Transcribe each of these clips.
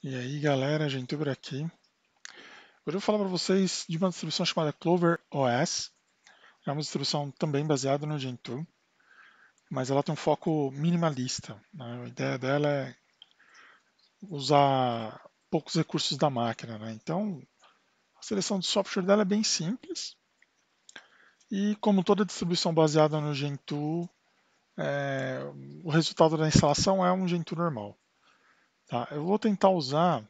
E aí galera, gente tá por aqui. Hoje eu vou falar para vocês de uma distribuição chamada Clover OS. É uma distribuição também baseada no Gentoo, mas ela tem um foco minimalista. Né? A ideia dela é usar poucos recursos da máquina. Né? Então, a seleção de software dela é bem simples. E como toda distribuição baseada no Gentoo, é, o resultado da instalação é um Gentoo normal. Tá, eu vou tentar usar.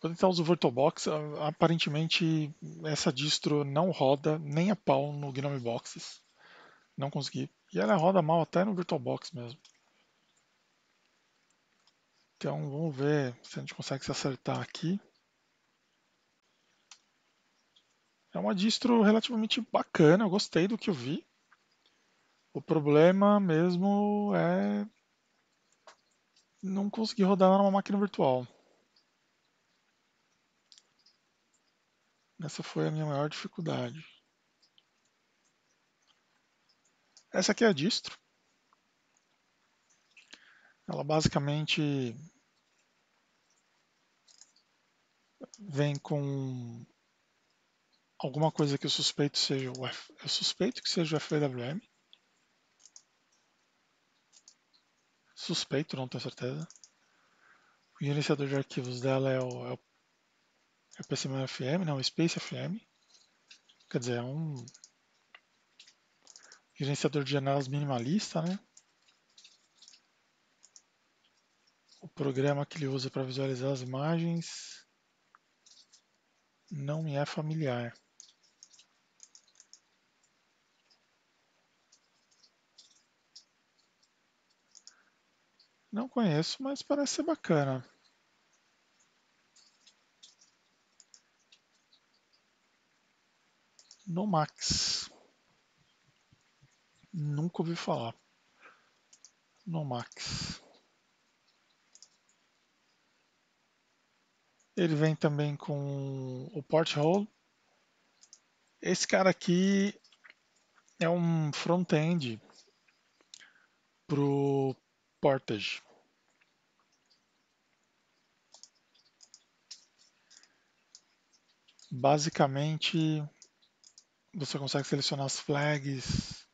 Vou tentar usar o VirtualBox. Aparentemente, essa distro não roda nem a pau no GNOME Boxes. Não consegui. E ela roda mal até no VirtualBox mesmo. Então, vamos ver se a gente consegue se acertar aqui. É uma distro relativamente bacana, eu gostei do que eu vi. O problema mesmo é não consegui rodar numa máquina virtual. Essa foi a minha maior dificuldade. Essa aqui é a distro. Ela basicamente vem com alguma coisa que eu suspeito seja o F... eu suspeito que seja o FWM suspeito, não tenho certeza. O gerenciador de arquivos dela é o, é o, é o PCMFM, não, né? o SpaceFM. Quer dizer, é um gerenciador de janelas minimalista, né? O programa que ele usa para visualizar as imagens não me é familiar. Não conheço, mas parece ser bacana. No Max. Nunca ouvi falar. No Max. Ele vem também com o port hole. Esse cara aqui é um front-end pro Portage basicamente você consegue selecionar as flags,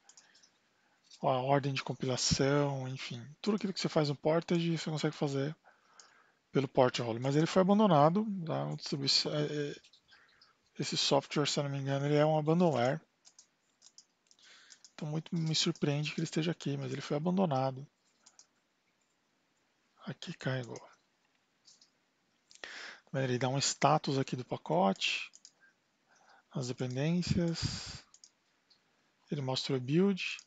a ordem de compilação, enfim, tudo aquilo que você faz no Portage você consegue fazer pelo port Mas ele foi abandonado, tá? É, é, esse software, se não me engano, ele é um abandonware. Então muito me surpreende que ele esteja aqui, mas ele foi abandonado. Aqui carregou. Ele dá um status aqui do pacote, as dependências, ele mostra o build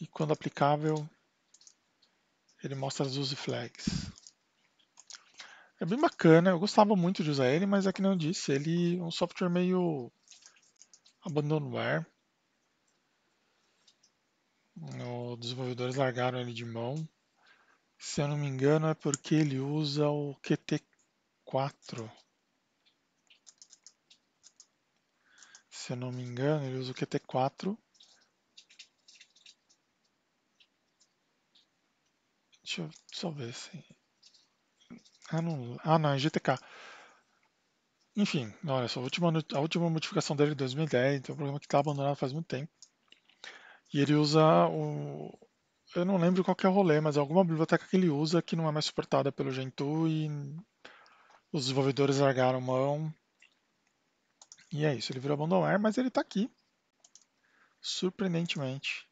e quando aplicável ele mostra as use flags. É bem bacana, eu gostava muito de usar ele, mas é que não disse, ele é um software meio abandonware. Os desenvolvedores largaram ele de mão. Se eu não me engano, é porque ele usa o QT4. Se eu não me engano, ele usa o QT4. Deixa eu só ver se. Ah, não, ah, não é GTK. Enfim, olha só, a última, a última modificação dele é de 2010, então é um programa que está abandonado faz muito tempo. E ele usa o, eu não lembro qual que é o rolê, mas é alguma biblioteca que ele usa que não é mais suportada pelo Gentoo e os desenvolvedores largaram mão. E é isso, ele virou abandonware, mas ele está aqui, surpreendentemente,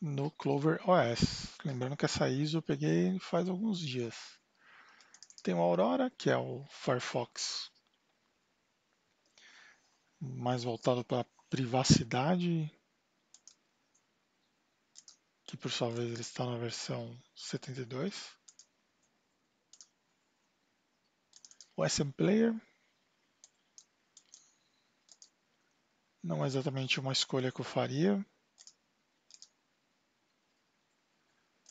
no Clover OS. Lembrando que essa ISO eu peguei faz alguns dias. Tem o Aurora, que é o Firefox mais voltado para privacidade, que por sua vez ele está na versão 72. O SM Player não é exatamente uma escolha que eu faria.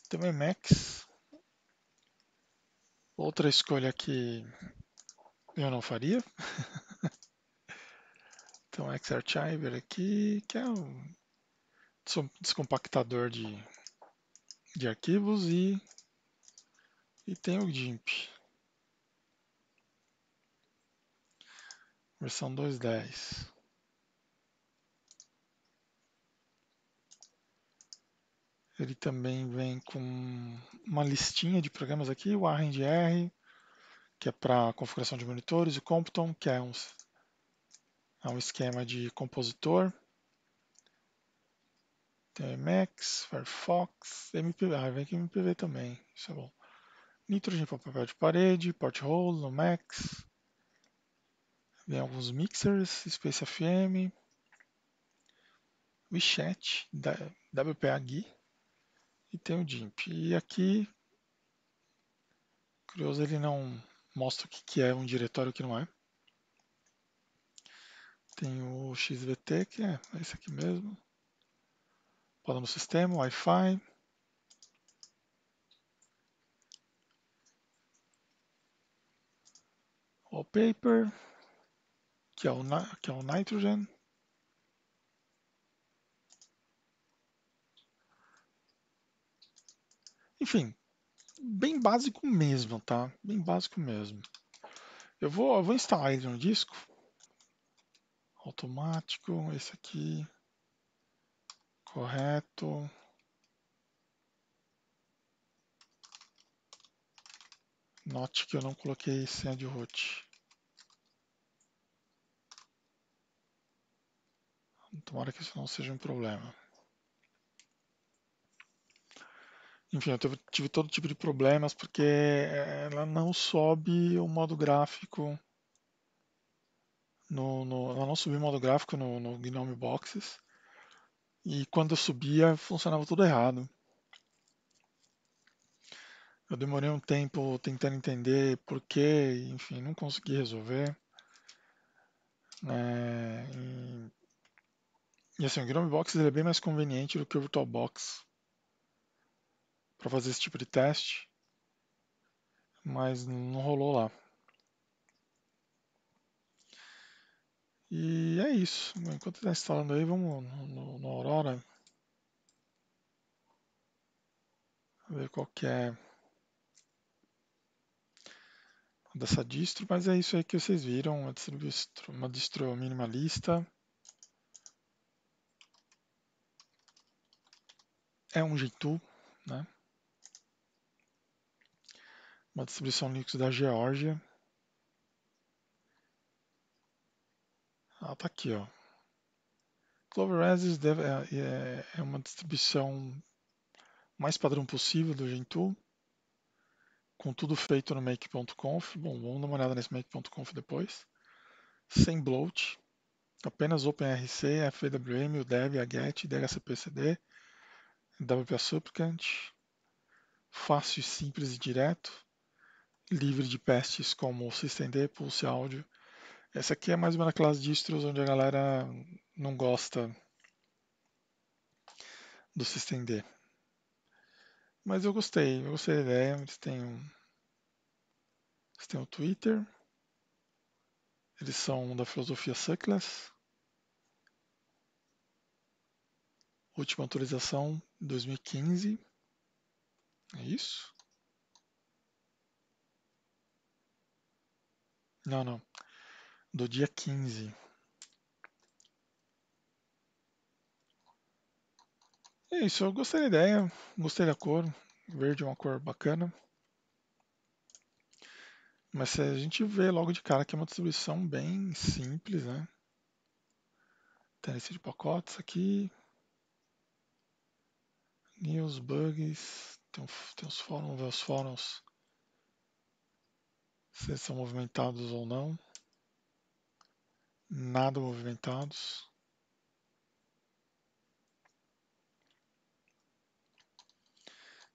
Também Max. Outra escolha que eu não faria. então, X-Archiver aqui, que é um descompactador de, de arquivos e, e tem o GIMP. Versão 2.10. Ele também vem com uma listinha de programas aqui, o RNDR, que é para configuração de monitores, o Compton, que é um, é um esquema de compositor, tem Max, Firefox, MPV, ah, vem aqui MPV também, isso é bom. Nitrogen para papel de parede, Porthole, Lomax. Vem alguns mixers, Space FM, WeChat, WPA Gui e tem o Jimp. E aqui, curioso, ele não mostra o que é um diretório e o que não é. Tem o XVT, que é esse aqui mesmo. Bola no sistema, Wi-Fi. Wallpaper, que é o, que é o nitrogen. Enfim, bem básico mesmo, tá? Bem básico mesmo. Eu vou, eu vou instalar ele no disco. Automático, esse aqui correto. Note que eu não coloquei senha de root. Tomara que isso não seja um problema. Enfim, eu tive, todo tipo de problemas porque eh, ela não sobe o modo gráfico. No, no, ela não subiu o modo gráfico no, no Gnome Boxes. E quando eu subia, funcionava tudo errado. Eu demorei um tempo tentando entender por que, enfim, não consegui resolver. É, e, e, assim, o Gnomebox é bem mais conveniente do que o VirtualBox para fazer esse tipo de teste, mas não rolou lá. E é isso. Enquanto está instalando aí, vamos no, no Aurora. Ver qual que é dessa distro, mas é isso aí que vocês viram, uma distro, uma distro minimalista. É um Gentoo, né? Uma distribuição Linux da Geórgia. Ela ah, está aqui, ó. Clover Resis deve, é, é, é, uma distribuição mais padrão possível do Gentoo, com tudo feito no make.conf. Bom, vamos dar uma olhada nesse make.conf depois. Sem bloat, apenas OpenRC, FWM, UDEV, Get, DHCPCD, WPA Supplicant, fácil, simples e direto, livre de pestes como SystemD, Pulse Audio essa aqui é mais ou menos aquelas distros onde a galera não gosta do systemd Mas eu gostei, eu gostei da ideia. Eles têm um, eles têm o um Twitter. Eles são da filosofia Suckless. Última atualização 2015. É isso? Não, não do dia 15. É isso, eu gostei da ideia, gostei da cor, verde é uma cor bacana. Mas a gente vê logo de cara que é uma distribuição bem simples, né? Tênis de pacotes aqui. News, bugs, tem, tem os fóruns, os fóruns se eles são movimentados ou não nada movimentados.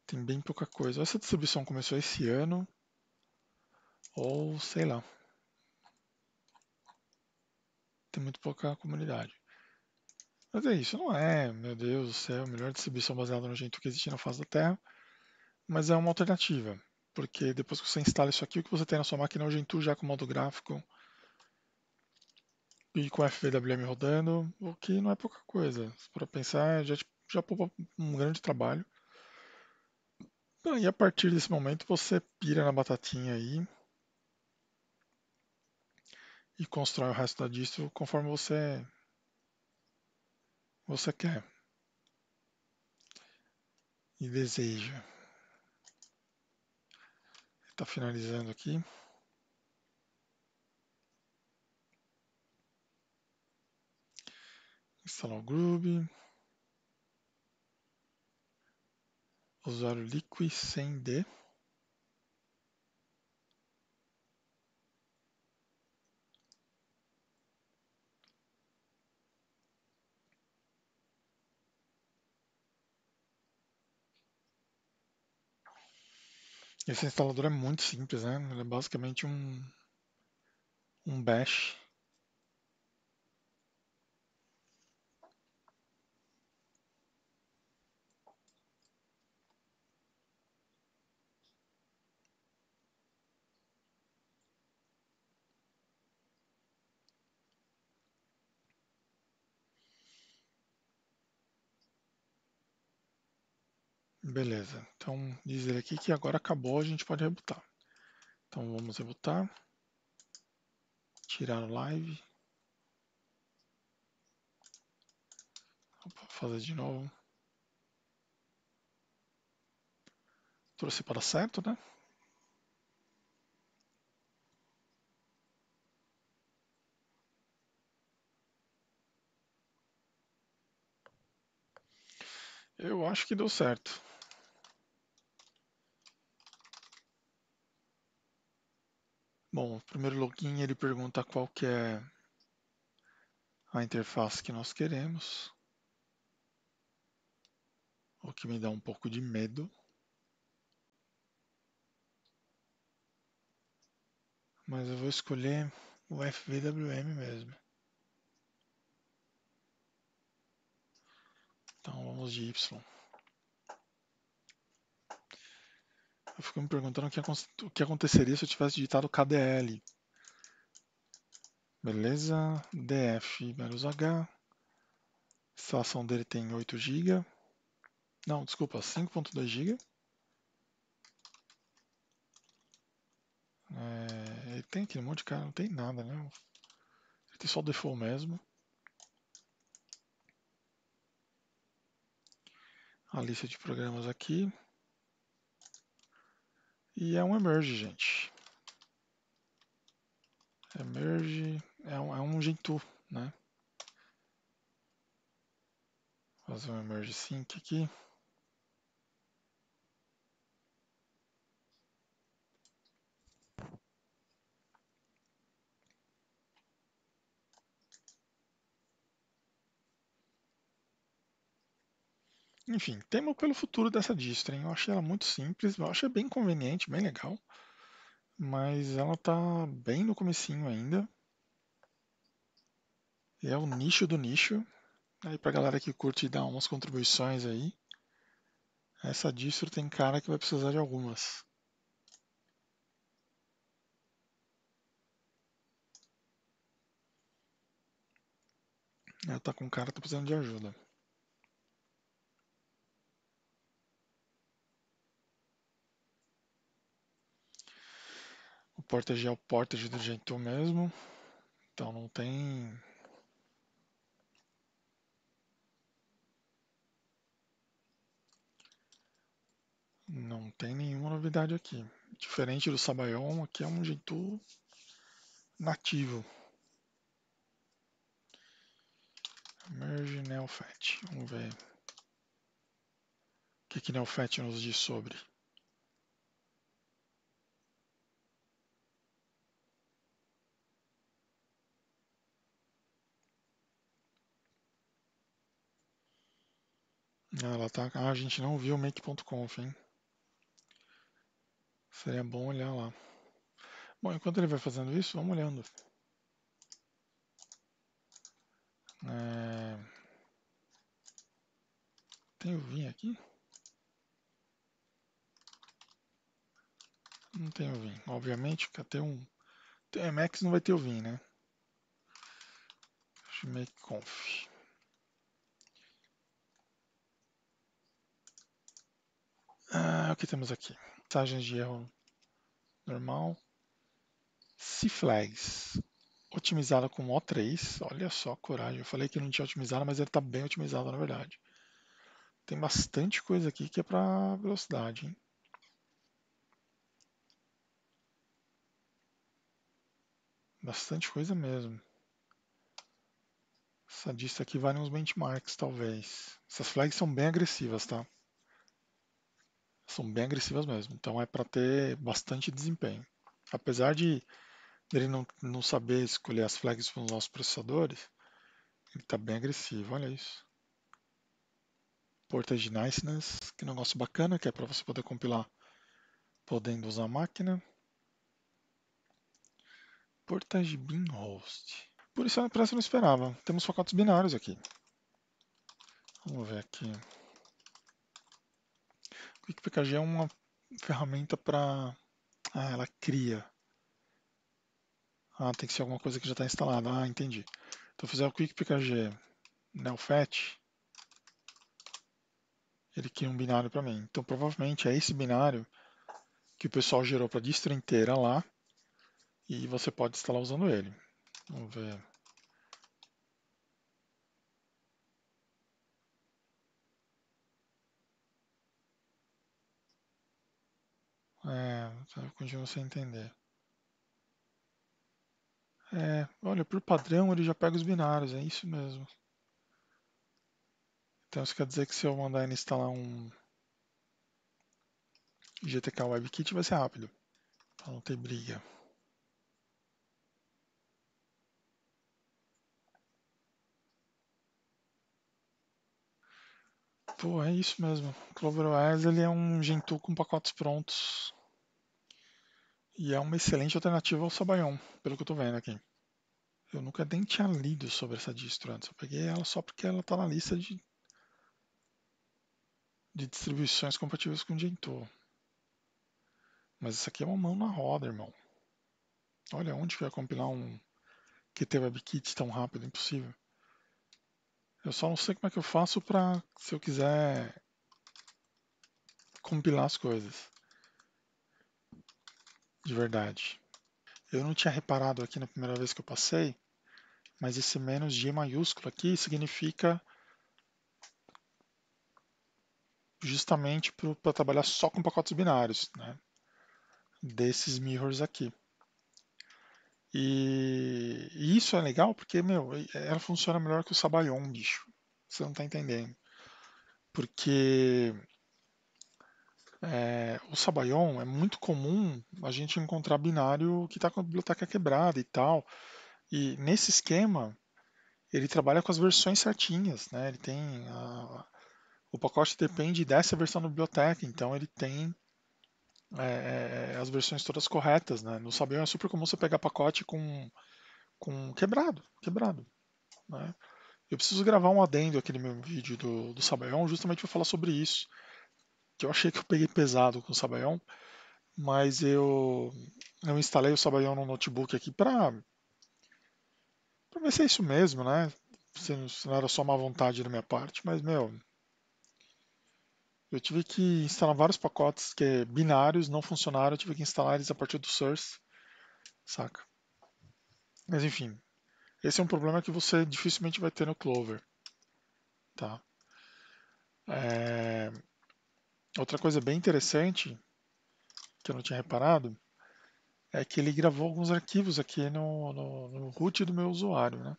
Tem bem pouca coisa. Essa distribuição começou esse ano, ou sei lá. Tem muito pouca comunidade. Mas é isso, não é, meu Deus do céu, a melhor distribuição baseada no jeito que existe na face da Terra, mas é uma alternativa, porque depois que você instala isso aqui, o que você tem na sua máquina é o Gentoo já com modo gráfico, e com FVWM rodando, o que não é pouca coisa. Para pensar, já, já poupa um grande trabalho. E a partir desse momento você pira na batatinha aí e constrói o resto da distro conforme você você quer e deseja. Está finalizando aqui. Instalar o Groove. Liqui 100D. Esse instalador é muito simples, né? Ele é basicamente um, um bash Beleza, então diz ele aqui que agora acabou, a gente pode rebutar. Então vamos rebutar, tirar o live, Opa, fazer de novo. Trouxe para certo, né? Eu acho que deu certo. Bom, o primeiro login ele pergunta qual que é a interface que nós queremos, o que me dá um pouco de medo. Mas eu vou escolher o FVWM mesmo. Então vamos de Y. Eu fico me perguntando o que, o que aconteceria se eu tivesse digitado KDL. Beleza, DF menos H. A instalação dele tem 8 GB. Não, desculpa, 5.2 GB. É, ele tem aqui um monte de cara, não tem nada, né? Ele tem só o default mesmo. A lista de programas aqui. E é um emerge, gente. Emerge é um, é um Gentoo, né? Fazer um emerge sync assim, aqui. Enfim, temo pelo futuro dessa distro, hein? Eu achei ela muito simples, eu achei bem conveniente, bem legal. Mas ela tá bem no comecinho ainda. é o nicho do nicho. Aí pra galera que curte dar umas contribuições aí. Essa distro tem cara que vai precisar de algumas. Ela tá com cara que tá precisando de ajuda. Portage é o Portage do Gentoo é mesmo. Então não tem. Não tem nenhuma novidade aqui. Diferente do Sabayon, aqui é um Gentoo nativo. Merge NeoFat. Vamos ver o que, que nos diz sobre. ela tá. Ah, a gente não viu o make.conf, hein? Seria bom olhar lá. Bom, enquanto ele vai fazendo isso, vamos olhando. É... Tem o Vim aqui? Não tem o Vim. Obviamente, KT1. TMX não vai ter o vinho, né? Make conf. Ah, o que temos aqui? Mensagens de erro normal. C-Flags. Otimizada com O3. Olha só, coragem. Eu falei que não tinha otimizado, mas ele está bem otimizado, na verdade. Tem bastante coisa aqui que é para velocidade. Hein? Bastante coisa mesmo. Essa dista aqui vale uns benchmarks, talvez. Essas flags são bem agressivas, tá? são bem agressivas mesmo. Então é para ter bastante desempenho. Apesar de ele não, não saber escolher as flags para os nossos processadores, ele está bem agressivo, olha isso. Portage de Niceness, que é um negócio bacana, que é para você poder compilar podendo usar a máquina. Portage bin host. Por isso, por essa eu não esperava. Temos focados binários aqui. Vamos ver aqui. PicPKG é uma ferramenta para. Ah, ela cria. Ah, tem que ser alguma coisa que já está instalada. Ah, entendi. Então, fizer o QuickPKG é? NeoFetch, ele cria um binário para mim. Então, provavelmente é esse binário que o pessoal gerou para a distro inteira lá e você pode instalar usando ele. Vamos ver. É, continuo sem entender. É, olha, por padrão ele já pega os binários, é isso mesmo. Então isso quer dizer que se eu mandar ele instalar um GTK WebKit vai ser rápido, Então não tem briga. Pô, é isso mesmo. O CloverOS ele é um Gentoo com pacotes prontos. E é uma excelente alternativa ao Sabayon, pelo que eu estou vendo aqui. Eu nunca nem tinha lido sobre essa distro antes. Eu peguei ela só porque ela está na lista de, de distribuições compatíveis com o Gentoo. Mas isso aqui é uma mão na roda, irmão. Olha, onde que vai compilar um QT WebKit tão rápido? Impossível. Eu só não sei como é que eu faço para, se eu quiser, compilar as coisas de verdade. Eu não tinha reparado aqui na primeira vez que eu passei, mas esse menos G maiúsculo aqui significa justamente para trabalhar só com pacotes binários, né? desses mirrors aqui. E, e, isso é legal porque, meu, ela funciona melhor que o Sabayon, bicho. Você não está entendendo. Porque é, o Sabayon é muito comum a gente encontrar binário que está com a biblioteca quebrada e tal. E nesse esquema, ele trabalha com as versões certinhas, né? Ele tem a, o pacote depende dessa versão da biblioteca, então ele tem é, é as versões todas corretas, né? No Sabayon é super comum você pegar pacote com, com quebrado, quebrado, né? Eu preciso gravar um adendo aquele meu vídeo do, do Sabayon justamente para falar sobre isso que eu achei que eu peguei pesado com o Sabayon, mas eu, eu instalei o Sabayon no notebook aqui para para ver se é isso mesmo, né? Se não era só má vontade da minha parte, mas meu, eu tive que instalar vários pacotes que é binários não funcionaram, eu tive que instalar eles a partir do source, saca? Mas enfim, esse é um problema que você dificilmente vai ter no Clover, tá? É... Outra coisa bem interessante que eu não tinha reparado é que ele gravou alguns arquivos aqui no, no, no root do meu usuário. Né?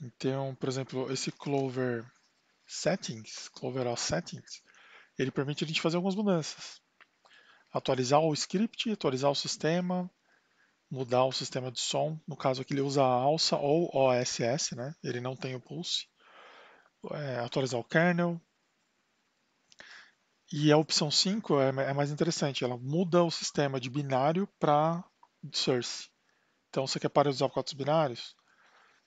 Então, por exemplo, esse Clover Settings, Clover All Settings, ele permite a gente fazer algumas mudanças. Atualizar o script, atualizar o sistema, mudar o sistema de som. No caso aqui ele usa a alça ou OSS, né? ele não tem o pulse. É, atualizar o kernel, e a opção 5 é, é mais interessante, ela muda o sistema de binário para source. Então você quer parar de usar códigos binários?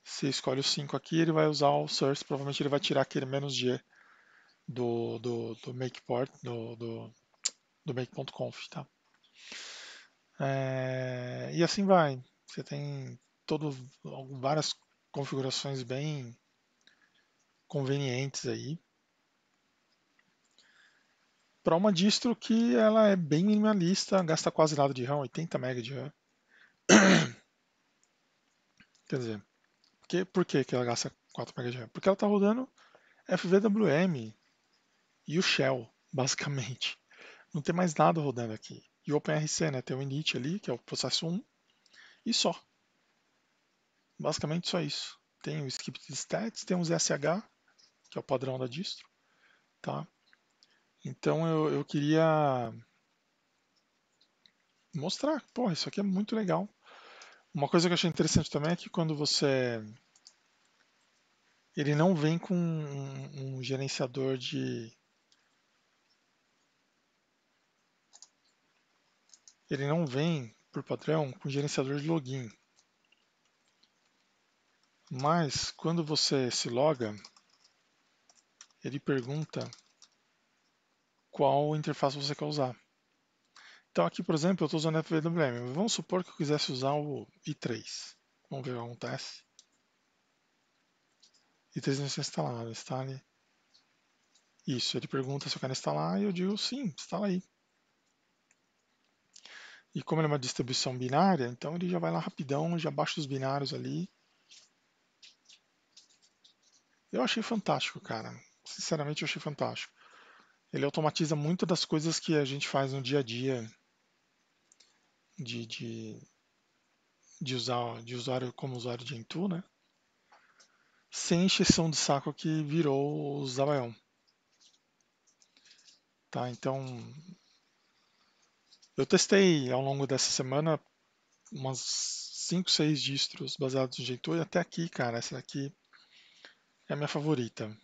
Você escolhe o 5 aqui, ele vai usar o source, provavelmente ele vai tirar aquele menos "-g", do, do, do makeport, do, do, do make.conf, tá? É, e assim vai. Você tem todo, várias configurações bem convenientes aí para uma distro que ela é bem minimalista, gasta quase nada de RAM, 80 MB de RAM. Quer dizer, por que, por que, que ela gasta 4 MB de RAM? Porque ela está rodando FVWM e o Shell, basicamente. Não tem mais nada rodando aqui. E o OpenRC, né? Tem o init ali, que é o processo 1, e só. Basicamente só isso. Tem o script de stats, tem o sh que é o padrão da distro, tá? Então eu, eu queria mostrar, porra, isso aqui é muito legal. Uma coisa que eu achei interessante também é que quando você. Ele não vem com um, um gerenciador de. Ele não vem, por padrão, com gerenciador de login. Mas quando você se loga, ele pergunta qual interface você quer usar. Então aqui, por exemplo, eu estou usando FWM. Vamos supor que eu quisesse usar o i3. Vamos ver o que acontece. i3 não está instalado. Instale. Isso, ele pergunta se eu quero instalar e eu digo sim, instala aí. E como ele é uma distribuição binária, então ele já vai lá rapidão, já baixa os binários ali. Eu achei fantástico, cara. Sinceramente, eu achei fantástico ele automatiza muitas das coisas que a gente faz no dia a dia de, de, de usar de usuário como usuário de Intu, né? Sem exceção de saco que virou o Zabaion. Tá, então eu testei ao longo dessa semana umas 5, 6 distros baseados em Gentoo e até aqui, cara, essa aqui é a minha favorita.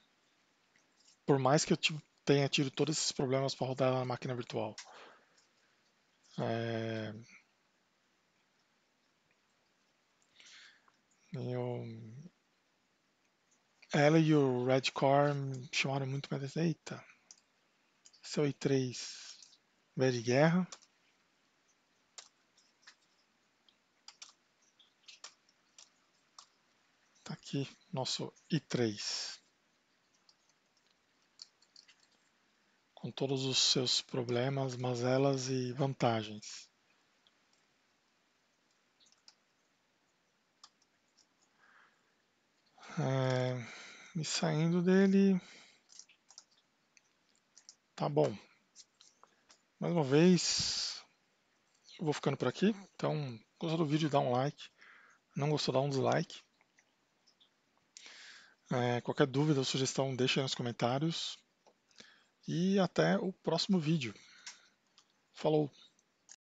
Por mais que eu tive tenha tido todos esses problemas para rodar na máquina virtual. É... Eu... Ela e o Red me chamaram muito para dizer, eita, seu i3 velho de guerra. Tá aqui nosso i3. com todos os seus problemas, mazelas e vantagens. É, e saindo dele, tá bom. Mais uma vez, eu vou ficando por aqui. Então, gostou do vídeo, dá um like. Não gostou, dá um dislike. É, qualquer dúvida ou sugestão, deixa aí nos comentários. E até o próximo vídeo. Falou!